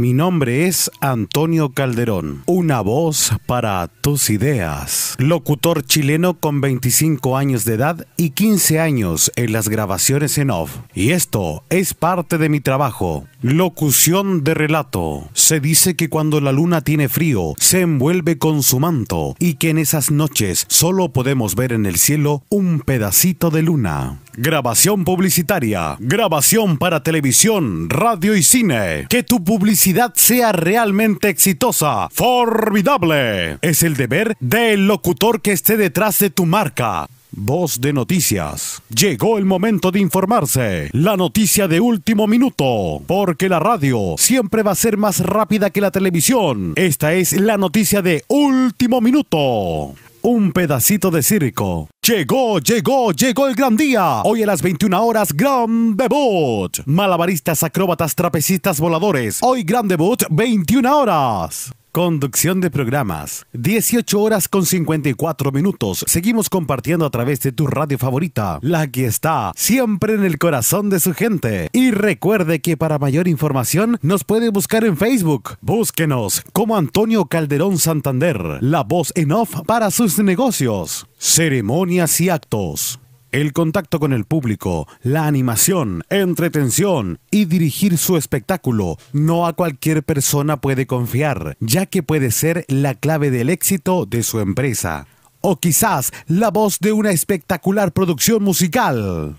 Mi nombre es Antonio Calderón, una voz para tus ideas. Locutor chileno con 25 años de edad y 15 años en las grabaciones en off. Y esto es parte de mi trabajo Locución de relato. Se dice que cuando la luna tiene frío, se envuelve con su manto y que en esas noches solo podemos ver en el cielo un pedacito de luna. Grabación publicitaria. Grabación para televisión, radio y cine. Que tu publicidad sea realmente exitosa. Formidable. Es el deber del locutor que esté detrás de tu marca. Voz de noticias. Llegó el momento de informarse. La noticia de último minuto. Porque la radio siempre va a ser más rápida que la televisión. Esta es la noticia de último minuto. Un pedacito de circo. Llegó, llegó, llegó el gran día. Hoy a las 21 horas, gran debut. Malabaristas, acróbatas, trapecistas, voladores. Hoy gran debut, 21 horas. Conducción de programas. 18 horas con 54 minutos. Seguimos compartiendo a través de tu radio favorita, la que está siempre en el corazón de su gente. Y recuerde que para mayor información nos puede buscar en Facebook. Búsquenos como Antonio Calderón Santander, la voz en off para sus negocios, ceremonias y actos. El contacto con el público, la animación, entretención y dirigir su espectáculo no a cualquier persona puede confiar, ya que puede ser la clave del éxito de su empresa. O quizás la voz de una espectacular producción musical.